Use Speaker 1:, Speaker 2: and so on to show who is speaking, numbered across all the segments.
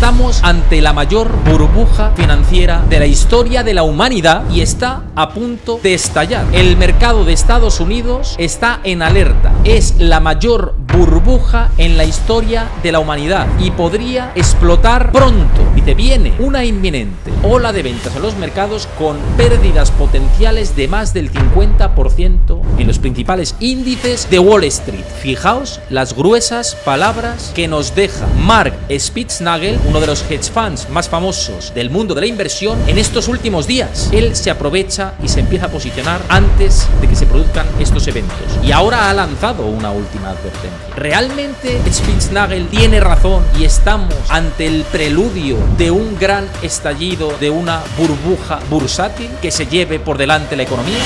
Speaker 1: Estamos ante la mayor burbuja financiera de la historia de la humanidad y está a punto de estallar. El mercado de Estados Unidos está en alerta. Es la mayor burbuja en la historia de la humanidad y podría explotar pronto. Y te viene una inminente ola de ventas en los mercados con pérdidas potenciales de más del 50% en los principales índices de Wall Street. Fijaos las gruesas palabras que nos deja Mark Spitznagel, uno de los hedge funds más famosos del mundo de la inversión, en estos últimos días él se aprovecha y se empieza a posicionar antes de que se produzcan estos eventos. Y ahora ha lanzado una última advertencia. ¿Realmente Spitznagel tiene razón y estamos ante el preludio de un gran estallido de una burbuja bursátil que se lleve por delante la economía?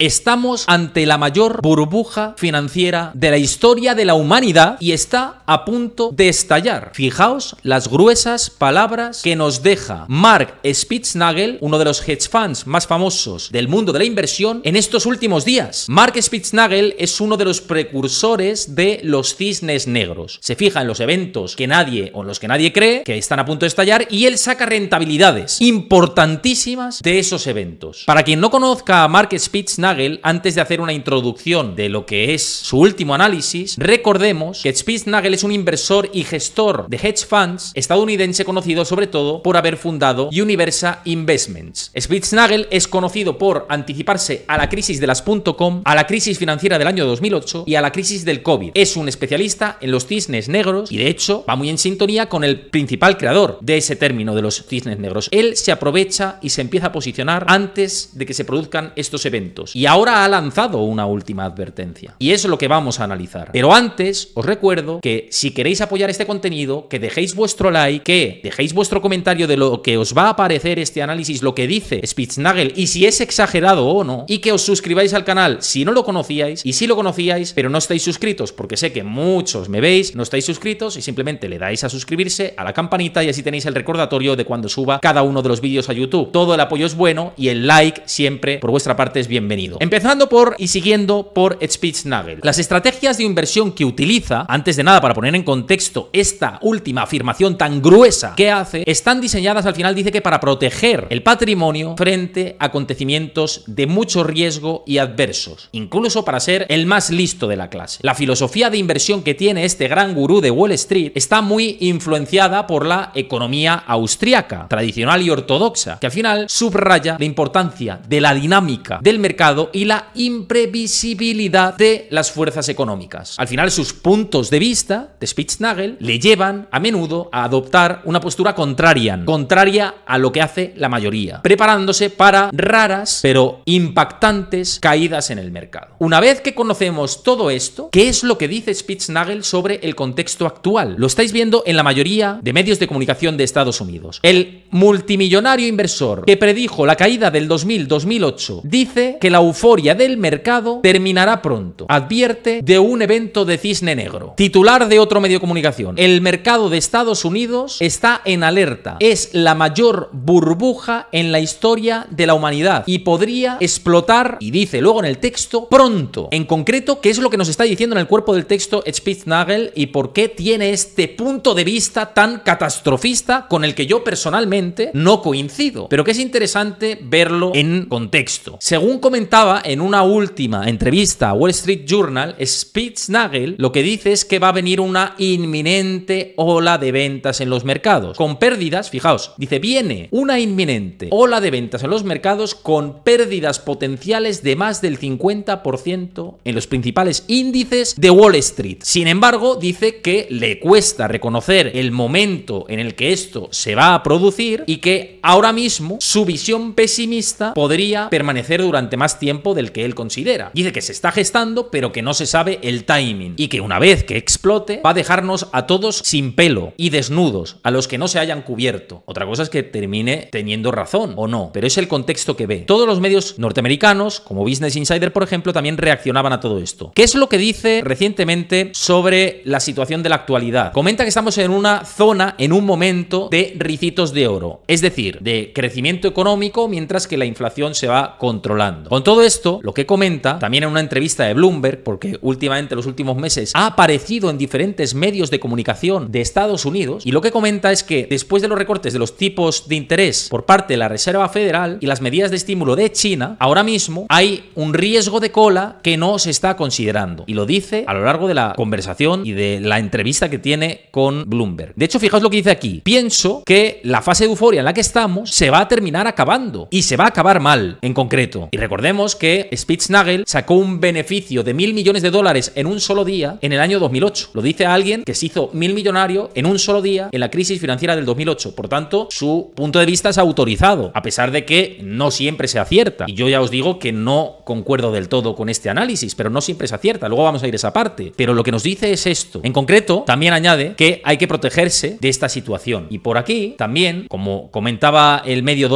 Speaker 1: Estamos ante la mayor burbuja financiera de la historia de la humanidad y está a punto de estallar. Fijaos las gruesas palabras que nos deja Mark Spitznagel, uno de los hedge funds más famosos del mundo de la inversión, en estos últimos días. Mark Spitznagel es uno de los precursores de los cisnes negros. Se fija en los eventos que nadie o los que nadie cree que están a punto de estallar y él saca rentabilidades importantísimas de esos eventos. Para quien no conozca a Mark Spitznagel, antes de hacer una introducción de lo que es su último análisis, recordemos que Spitznagel es un inversor y gestor de hedge funds estadounidense conocido sobre todo por haber fundado Universa Investments. Spitznagel es conocido por anticiparse a la crisis de las .com, a la crisis financiera del año 2008 y a la crisis del COVID. Es un especialista en los cisnes negros y de hecho va muy en sintonía con el principal creador de ese término de los cisnes negros. Él se aprovecha y se empieza a posicionar antes de que se produzcan estos eventos. Y ahora ha lanzado una última advertencia. Y es lo que vamos a analizar. Pero antes, os recuerdo que si queréis apoyar este contenido, que dejéis vuestro like, que dejéis vuestro comentario de lo que os va a parecer este análisis, lo que dice Spitznagel y si es exagerado o no, y que os suscribáis al canal si no lo conocíais y si lo conocíais, pero no estáis suscritos, porque sé que muchos me veis, no estáis suscritos y simplemente le dais a suscribirse, a la campanita y así tenéis el recordatorio de cuando suba cada uno de los vídeos a YouTube. Todo el apoyo es bueno y el like siempre por vuestra parte es bienvenido. Empezando por y siguiendo por Spitznagel. Las estrategias de inversión que utiliza, antes de nada para poner en contexto esta última afirmación tan gruesa que hace, están diseñadas al final dice que para proteger el patrimonio frente a acontecimientos de mucho riesgo y adversos, incluso para ser el más listo de la clase. La filosofía de inversión que tiene este gran gurú de Wall Street está muy influenciada por la economía austriaca, tradicional y ortodoxa, que al final subraya la importancia de la dinámica del mercado y la imprevisibilidad de las fuerzas económicas. Al final, sus puntos de vista de Spitznagel le llevan a menudo a adoptar una postura contraria, contraria a lo que hace la mayoría, preparándose para raras pero impactantes caídas en el mercado. Una vez que conocemos todo esto, ¿qué es lo que dice Spitznagel sobre el contexto actual? Lo estáis viendo en la mayoría de medios de comunicación de Estados Unidos. El multimillonario inversor que predijo la caída del 2000-2008 dice que la euforia del mercado terminará pronto. Advierte de un evento de cisne negro. Titular de otro medio de comunicación. El mercado de Estados Unidos está en alerta. Es la mayor burbuja en la historia de la humanidad y podría explotar, y dice luego en el texto, pronto. En concreto, ¿qué es lo que nos está diciendo en el cuerpo del texto Spitznagel y por qué tiene este punto de vista tan catastrofista con el que yo personalmente no coincido? Pero que es interesante verlo en contexto. Según comentó en una última entrevista a Wall Street Journal, Spitznagel lo que dice es que va a venir una inminente ola de ventas en los mercados, con pérdidas, fijaos, dice, viene una inminente ola de ventas en los mercados con pérdidas potenciales de más del 50% en los principales índices de Wall Street. Sin embargo, dice que le cuesta reconocer el momento en el que esto se va a producir y que ahora mismo su visión pesimista podría permanecer durante más tiempo del que él considera. Dice que se está gestando, pero que no se sabe el timing y que una vez que explote va a dejarnos a todos sin pelo y desnudos, a los que no se hayan cubierto. Otra cosa es que termine teniendo razón o no, pero es el contexto que ve. Todos los medios norteamericanos, como Business Insider, por ejemplo, también reaccionaban a todo esto. ¿Qué es lo que dice recientemente sobre la situación de la actualidad? Comenta que estamos en una zona, en un momento de ricitos de oro, es decir, de crecimiento económico mientras que la inflación se va controlando todo esto, lo que comenta, también en una entrevista de Bloomberg, porque últimamente, los últimos meses, ha aparecido en diferentes medios de comunicación de Estados Unidos, y lo que comenta es que después de los recortes de los tipos de interés por parte de la Reserva Federal y las medidas de estímulo de China, ahora mismo hay un riesgo de cola que no se está considerando. Y lo dice a lo largo de la conversación y de la entrevista que tiene con Bloomberg. De hecho, fijaos lo que dice aquí. Pienso que la fase de euforia en la que estamos se va a terminar acabando y se va a acabar mal, en concreto. Y recordemos que Spitznagel sacó un beneficio de mil millones de dólares en un solo día en el año 2008. Lo dice alguien que se hizo mil millonario en un solo día en la crisis financiera del 2008. Por tanto, su punto de vista es autorizado, a pesar de que no siempre se acierta. Y yo ya os digo que no concuerdo del todo con este análisis, pero no siempre se acierta. Luego vamos a ir a esa parte. Pero lo que nos dice es esto. En concreto, también añade que hay que protegerse de esta situación. Y por aquí, también, como comentaba el medio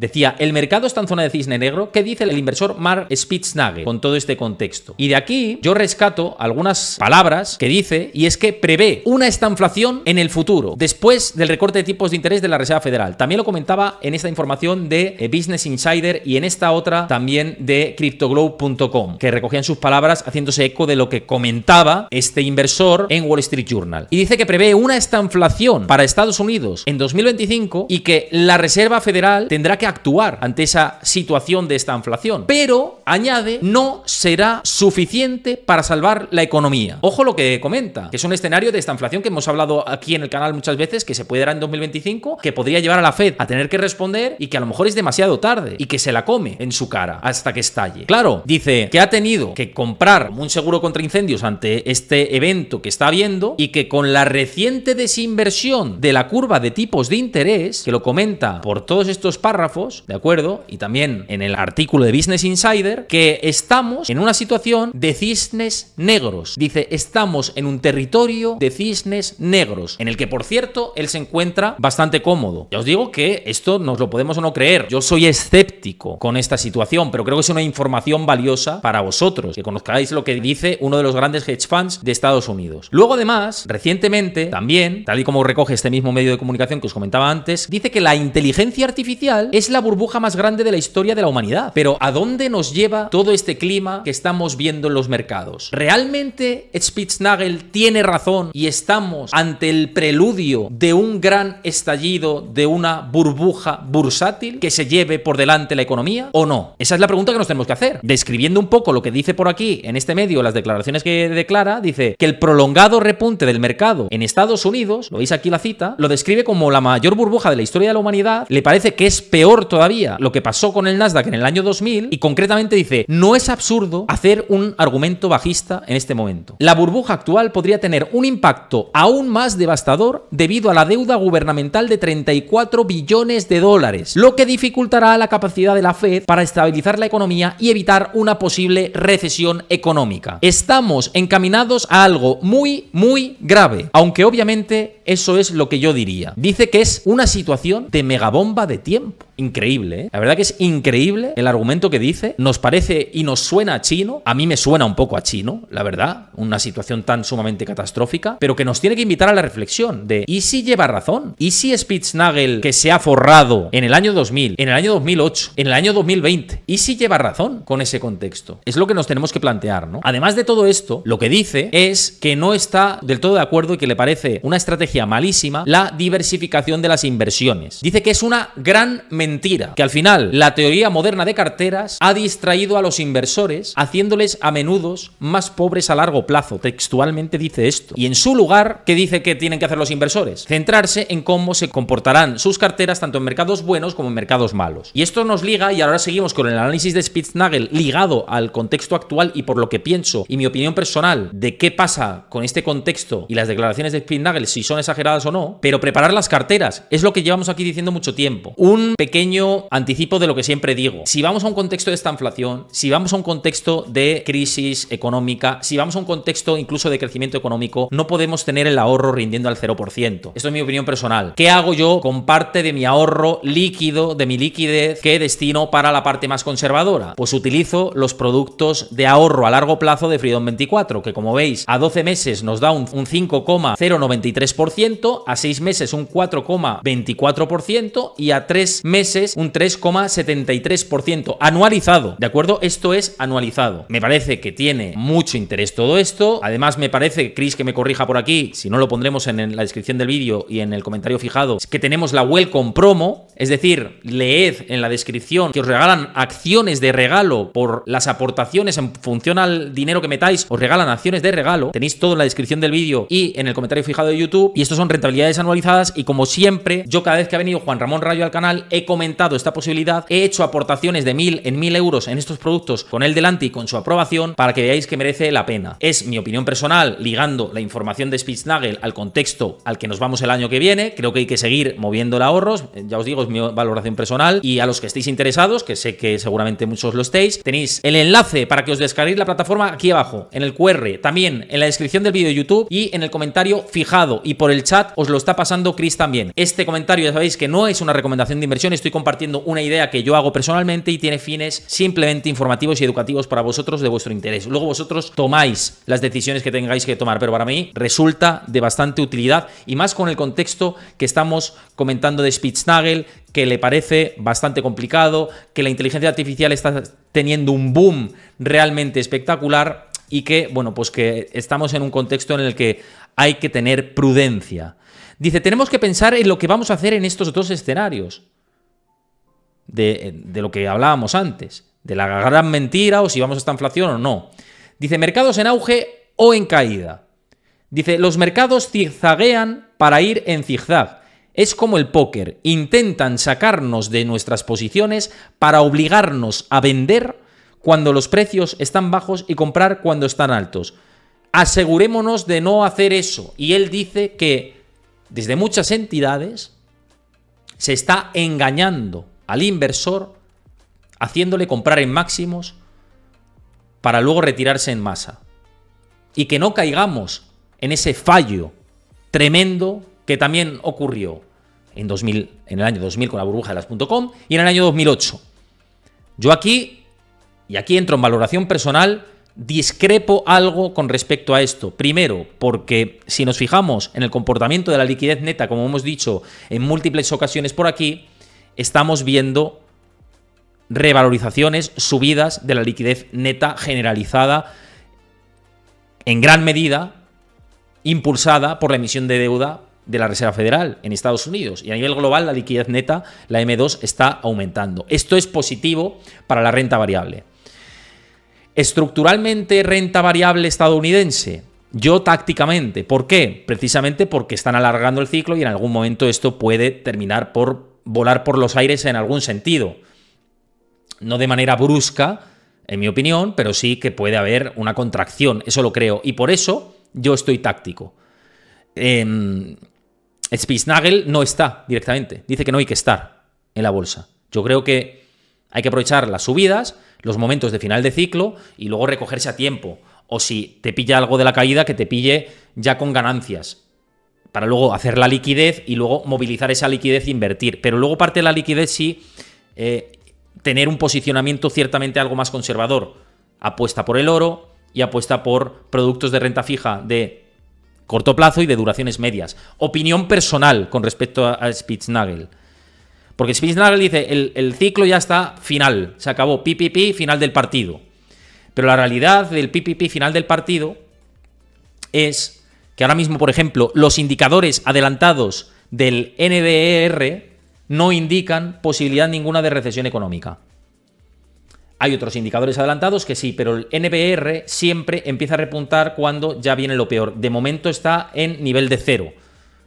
Speaker 1: decía, el mercado está en zona de cisne negro. ¿Qué dice? el inversor Mark Spitznagel con todo este contexto. Y de aquí yo rescato algunas palabras que dice y es que prevé una estanflación en el futuro después del recorte de tipos de interés de la Reserva Federal. También lo comentaba en esta información de eh, Business Insider y en esta otra también de CryptoGlobe.com que recogían sus palabras haciéndose eco de lo que comentaba este inversor en Wall Street Journal. Y dice que prevé una estanflación para Estados Unidos en 2025 y que la Reserva Federal tendrá que actuar ante esa situación de estanflación pero, añade, no será suficiente para salvar la economía. Ojo lo que comenta, que es un escenario de esta inflación que hemos hablado aquí en el canal muchas veces, que se puede dar en 2025, que podría llevar a la Fed a tener que responder y que a lo mejor es demasiado tarde y que se la come en su cara hasta que estalle. Claro, dice que ha tenido que comprar un seguro contra incendios ante este evento que está habiendo y que con la reciente desinversión de la curva de tipos de interés, que lo comenta por todos estos párrafos, ¿de acuerdo? Y también en el artículo de Business Insider que estamos en una situación de cisnes negros. Dice, estamos en un territorio de cisnes negros, en el que, por cierto, él se encuentra bastante cómodo. Ya os digo que esto nos lo podemos o no creer. Yo soy escéptico con esta situación, pero creo que es una información valiosa para vosotros, que conozcáis lo que dice uno de los grandes hedge funds de Estados Unidos. Luego, además, recientemente, también, tal y como recoge este mismo medio de comunicación que os comentaba antes, dice que la inteligencia artificial es la burbuja más grande de la historia de la humanidad. Pero pero ¿a dónde nos lleva todo este clima que estamos viendo en los mercados? ¿Realmente Spitznagel tiene razón y estamos ante el preludio de un gran estallido de una burbuja bursátil que se lleve por delante la economía o no? Esa es la pregunta que nos tenemos que hacer. Describiendo un poco lo que dice por aquí en este medio, las declaraciones que declara, dice que el prolongado repunte del mercado en Estados Unidos, lo veis aquí la cita, lo describe como la mayor burbuja de la historia de la humanidad, le parece que es peor todavía lo que pasó con el Nasdaq en el año 2000 y concretamente dice, no es absurdo hacer un argumento bajista en este momento. La burbuja actual podría tener un impacto aún más devastador debido a la deuda gubernamental de 34 billones de dólares, lo que dificultará la capacidad de la Fed para estabilizar la economía y evitar una posible recesión económica. Estamos encaminados a algo muy, muy grave, aunque obviamente eso es lo que yo diría. Dice que es una situación de megabomba de tiempo increíble. ¿eh? La verdad que es increíble el argumento que dice. Nos parece y nos suena a chino. A mí me suena un poco a chino, la verdad. Una situación tan sumamente catastrófica. Pero que nos tiene que invitar a la reflexión de ¿y si lleva razón? ¿Y si Spitznagel, que se ha forrado en el año 2000, en el año 2008, en el año 2020, ¿y si lleva razón con ese contexto? Es lo que nos tenemos que plantear, ¿no? Además de todo esto, lo que dice es que no está del todo de acuerdo y que le parece una estrategia malísima la diversificación de las inversiones. Dice que es una gran mentira mentira, que al final la teoría moderna de carteras ha distraído a los inversores, haciéndoles a menudo más pobres a largo plazo. Textualmente dice esto. Y en su lugar, ¿qué dice que tienen que hacer los inversores? Centrarse en cómo se comportarán sus carteras tanto en mercados buenos como en mercados malos. Y esto nos liga, y ahora seguimos con el análisis de Spitznagel ligado al contexto actual y por lo que pienso y mi opinión personal de qué pasa con este contexto y las declaraciones de Spitznagel, si son exageradas o no, pero preparar las carteras es lo que llevamos aquí diciendo mucho tiempo. Un pequeño anticipo de lo que siempre digo. Si vamos a un contexto de esta inflación, si vamos a un contexto de crisis económica, si vamos a un contexto incluso de crecimiento económico, no podemos tener el ahorro rindiendo al 0%. Esto es mi opinión personal. ¿Qué hago yo con parte de mi ahorro líquido, de mi liquidez, que destino para la parte más conservadora? Pues utilizo los productos de ahorro a largo plazo de Freedom 24, que como veis, a 12 meses nos da un, un 5,093%, a 6 meses un 4,24% y a 3 meses es un 3,73% anualizado, ¿de acuerdo? Esto es anualizado. Me parece que tiene mucho interés todo esto. Además, me parece, Chris, que me corrija por aquí, si no lo pondremos en la descripción del vídeo y en el comentario fijado, que tenemos la con Promo, es decir, leed en la descripción que os regalan acciones de regalo por las aportaciones en función al dinero que metáis, os regalan acciones de regalo. Tenéis todo en la descripción del vídeo y en el comentario fijado de YouTube. Y estos son rentabilidades anualizadas. Y como siempre, yo cada vez que ha venido Juan Ramón Rayo al canal, he esta posibilidad, he hecho aportaciones de mil en mil euros en estos productos con el delante y con su aprobación para que veáis que merece la pena. Es mi opinión personal ligando la información de Spitznagel al contexto al que nos vamos el año que viene. Creo que hay que seguir moviendo el ahorros, eh, ya os digo, es mi valoración personal y a los que estéis interesados, que sé que seguramente muchos lo estéis, tenéis el enlace para que os descarguéis la plataforma aquí abajo, en el QR, también en la descripción del vídeo de YouTube y en el comentario fijado y por el chat os lo está pasando Chris también. Este comentario ya sabéis que no es una recomendación de inversión, estoy compartiendo una idea que yo hago personalmente y tiene fines simplemente informativos y educativos para vosotros de vuestro interés. Luego vosotros tomáis las decisiones que tengáis que tomar, pero para mí resulta de bastante utilidad y más con el contexto que estamos comentando de Spitznagel, que le parece bastante complicado, que la inteligencia artificial está teniendo un boom realmente espectacular y que, bueno, pues que estamos en un contexto en el que hay que tener prudencia. Dice, tenemos que pensar en lo que vamos a hacer en estos dos escenarios de, lo que hablábamos antes, de la gran mentira o si vamos a esta inflación o no. Dice, mercados en auge o en caída. Dice, los mercados zigzaguean para ir en zigzag. Es como el póker, intentan sacarnos de nuestras posiciones para obligarnos a vender cuando los precios están bajos y comprar cuando están altos. Asegurémonos de no hacer eso. Y él dice que desde muchas entidades se está engañando al inversor haciéndole comprar en máximos para luego retirarse en masa. Y que no caigamos en ese fallo tremendo que también ocurrió en, 2000, en el año 2000 con la burbuja de las .com y en el año 2008. Yo aquí, y aquí entro en valoración personal, discrepo algo con respecto a esto. Primero, porque si nos fijamos en el comportamiento de la liquidez neta, como hemos dicho en múltiples ocasiones por aquí, estamos viendo revalorizaciones, subidas de la liquidez neta generalizada, en gran medida impulsada por la emisión de deuda de la Reserva Federal en Estados Unidos. Y a nivel global, la liquidez neta, la M2, está aumentando. Esto es positivo para la renta variable. Estructuralmente, renta variable estadounidense. Yo tácticamente. ¿Por qué? Precisamente porque están alargando el ciclo y en algún momento esto puede terminar por volar por los aires en algún sentido. No de manera brusca, en mi opinión, pero sí que puede haber una contracción, eso lo creo. Y por eso yo estoy táctico. Eh, Spitznagel no está directamente, dice que no hay que estar en la bolsa. Yo creo que hay que aprovechar las subidas, los momentos de final de ciclo y luego recogerse a tiempo. O si te pilla algo de la caída, que te pille ya con ganancias para luego hacer la liquidez y luego movilizar esa liquidez e invertir. Pero luego parte de la liquidez sí eh, tener un posicionamiento ciertamente algo más conservador. Apuesta por el oro y apuesta por productos de renta fija de corto plazo y de duraciones medias. Opinión personal con respecto a, Spitznagel. Porque Spitznagel dice, el, el ciclo ya está final, se acabó, PPP, final del partido. Pero la realidad del PPP final del partido es que ahora mismo, por ejemplo, los indicadores adelantados del NBR e no indican posibilidad ninguna de recesión económica. Hay otros indicadores adelantados que sí, pero el NBR e siempre empieza a repuntar cuando ya viene lo peor. De momento está en nivel de cero.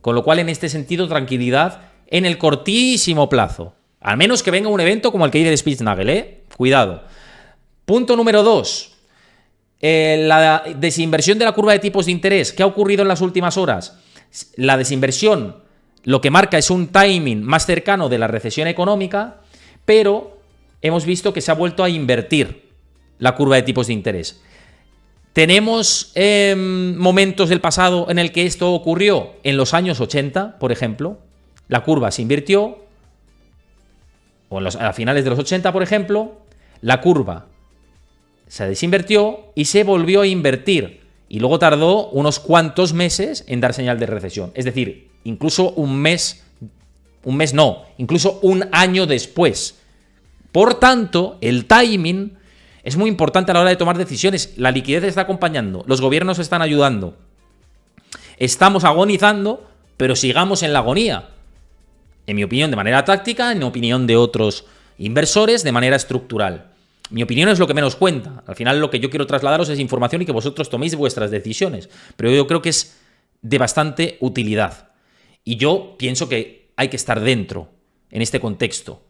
Speaker 1: Con lo cual, en este sentido, tranquilidad en el cortísimo plazo. Al menos que venga un evento como el que hay de Spitznagel, ¿eh? Cuidado. Punto número dos. Eh, la desinversión de la curva de tipos de interés, ¿qué ha ocurrido en las últimas horas? La desinversión lo que marca es un timing más cercano de la recesión económica, pero hemos visto que se ha vuelto a invertir la curva de tipos de interés. ¿Tenemos em, momentos del pasado en el que esto ocurrió? En los años 80, por ejemplo, la curva se invirtió, o a finales de los 80, por ejemplo, la curva se desinvertió y se volvió a invertir. Y luego tardó unos cuantos meses en dar señal de recesión. Es decir, incluso un mes, un mes no, incluso un año después. Por tanto, el timing es muy importante a la hora de tomar decisiones. La liquidez está acompañando, los gobiernos están ayudando. Estamos agonizando, pero sigamos en la agonía. En mi opinión, de manera táctica, en opinión de otros inversores, de manera estructural. Mi opinión es lo que menos cuenta. Al final lo que yo quiero trasladaros es información y que vosotros toméis vuestras decisiones. Pero yo creo que es de bastante utilidad. Y yo pienso que hay que estar dentro en este contexto.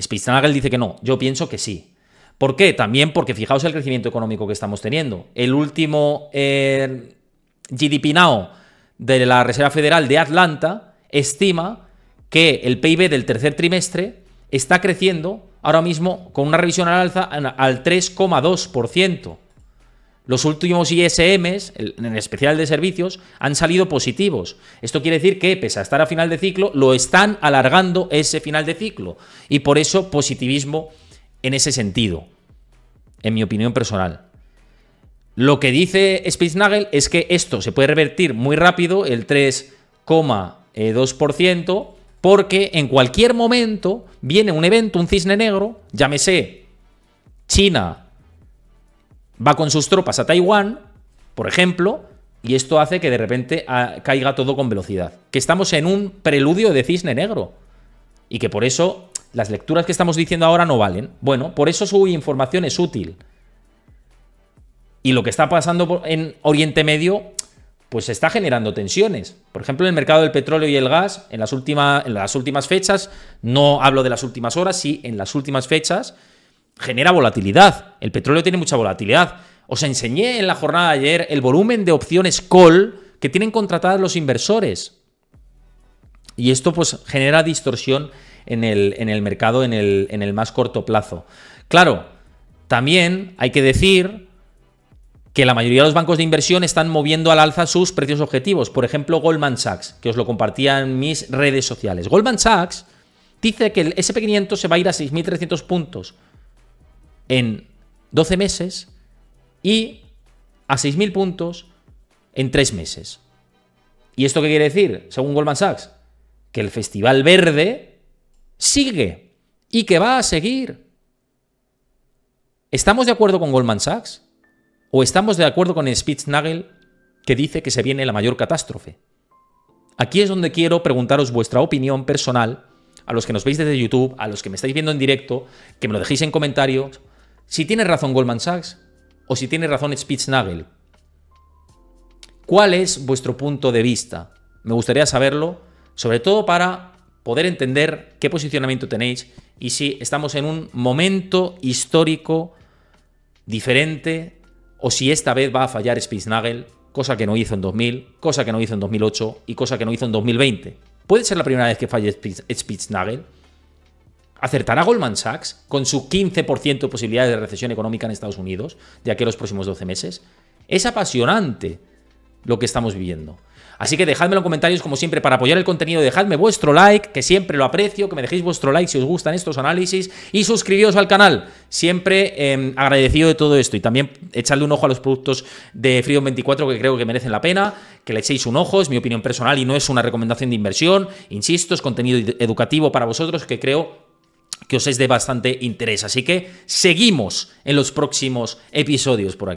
Speaker 1: Spitznagel dice que no, yo pienso que sí. ¿Por qué? También porque fijaos el crecimiento económico que estamos teniendo. El último eh, GDP Now de la Reserva Federal de Atlanta estima que el PIB del tercer trimestre está creciendo ahora mismo con una revisión al alza al 3,2%. Los últimos ISMs, en especial de servicios, han salido positivos. Esto quiere decir que, pese a estar a final de ciclo, lo están alargando ese final de ciclo. Y por eso positivismo en ese sentido, en mi opinión personal. Lo que dice Spitznagel es que esto se puede revertir muy rápido, el 3,2%, porque en cualquier momento viene un evento, un cisne negro, llámese China va con sus tropas a Taiwán, por ejemplo, y esto hace que de repente ah, caiga todo con velocidad. Que estamos en un preludio de cisne negro y que por eso las lecturas que estamos diciendo ahora no valen. Bueno, por eso su información es útil. Y lo que está pasando en Oriente Medio pues está generando tensiones. Por ejemplo, en el mercado del petróleo y el gas, en las, en las últimas fechas, no hablo de las últimas horas, sí, en las últimas fechas, genera volatilidad. El petróleo tiene mucha volatilidad. Os enseñé en la jornada de ayer el volumen de opciones call que tienen contratadas los inversores. Y esto pues genera distorsión en el, en el mercado en en el más corto plazo. Claro, también hay que decir que la mayoría de los bancos de inversión están moviendo al alza sus precios objetivos. Por ejemplo, Goldman Sachs, que os lo compartía en mis redes sociales. Goldman Sachs dice que el SP500 se va a ir a 6.300 puntos en 12 meses y a 6.000 puntos en 3 meses. ¿Y esto qué quiere decir, según Goldman Sachs? Que el Festival Verde sigue y que va a seguir. ¿Estamos de acuerdo con Goldman Sachs? ¿O estamos de acuerdo con Spitznagel que dice que se viene la mayor catástrofe? Aquí es donde quiero preguntaros vuestra opinión personal, a los que nos veis desde YouTube, a los que me estáis viendo en directo, que me lo dejéis en comentarios, si tiene razón Goldman Sachs o si tiene razón Spitznagel. ¿Cuál es vuestro punto de vista? Me gustaría saberlo, sobre todo para poder entender qué posicionamiento tenéis y si estamos en un momento histórico diferente o si esta vez va a fallar Spitznagel, cosa que no hizo en 2000, cosa que no hizo en 2008 y cosa que no hizo en 2020. ¿Puede ser la primera vez que falle Spitznagel? ¿Acertará Goldman Sachs con su 15% de posibilidades de recesión económica en Estados Unidos de aquí a los próximos 12 meses? Es apasionante lo que estamos viviendo. Así que dejadme en comentarios, como siempre, para apoyar el contenido, dejadme vuestro like, que siempre lo aprecio, que me dejéis vuestro like si os gustan estos análisis y suscribiros al canal, siempre em, agradecido de todo esto. Y también echadle un ojo a los productos de Freedom 24 que creo que merecen la pena, que le echéis un ojo, es mi opinión personal y no es una recomendación de inversión, insisto, es contenido educativo para vosotros que creo que os es de bastante interés. Así que seguimos en los próximos episodios por aquí.